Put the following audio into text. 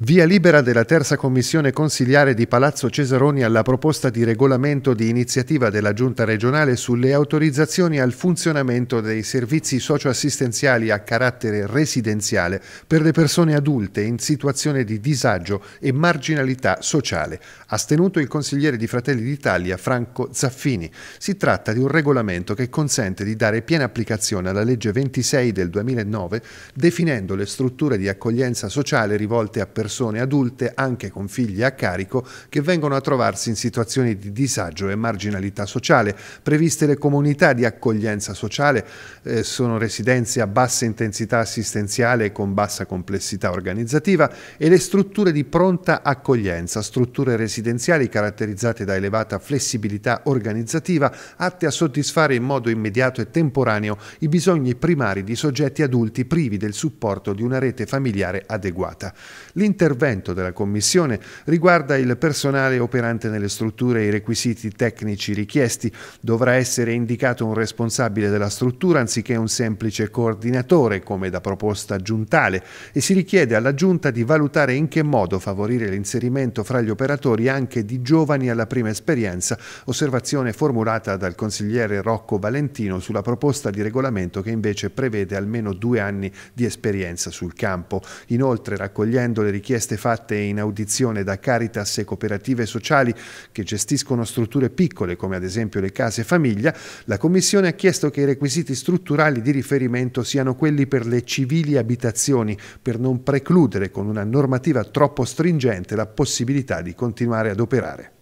Via libera della terza commissione consigliare di Palazzo Cesaroni alla proposta di regolamento di iniziativa della Giunta regionale sulle autorizzazioni al funzionamento dei servizi socioassistenziali a carattere residenziale per le persone adulte in situazione di disagio e marginalità sociale, astenuto il consigliere di Fratelli d'Italia Franco Zaffini. Si tratta di un regolamento che consente di dare piena applicazione alla legge 26 del 2009, definendo le strutture di accoglienza sociale rivolte a persone persone adulte, anche con figli a carico, che vengono a trovarsi in situazioni di disagio e marginalità sociale. Previste le comunità di accoglienza sociale, eh, sono residenze a bassa intensità assistenziale e con bassa complessità organizzativa e le strutture di pronta accoglienza, strutture residenziali caratterizzate da elevata flessibilità organizzativa, atte a soddisfare in modo immediato e temporaneo i bisogni primari di soggetti adulti privi del supporto di una rete familiare adeguata. L'intervento della Commissione riguarda il personale operante nelle strutture e i requisiti tecnici richiesti. Dovrà essere indicato un responsabile della struttura anziché un semplice coordinatore, come da proposta giuntale, e si richiede alla Giunta di valutare in che modo favorire l'inserimento fra gli operatori anche di giovani alla prima esperienza, osservazione formulata dal consigliere Rocco Valentino sulla proposta di regolamento che invece prevede almeno due anni di esperienza sul campo. Inoltre, raccogliendo le richieste richieste fatte in audizione da Caritas e cooperative sociali che gestiscono strutture piccole come ad esempio le case famiglia, la Commissione ha chiesto che i requisiti strutturali di riferimento siano quelli per le civili abitazioni per non precludere con una normativa troppo stringente la possibilità di continuare ad operare.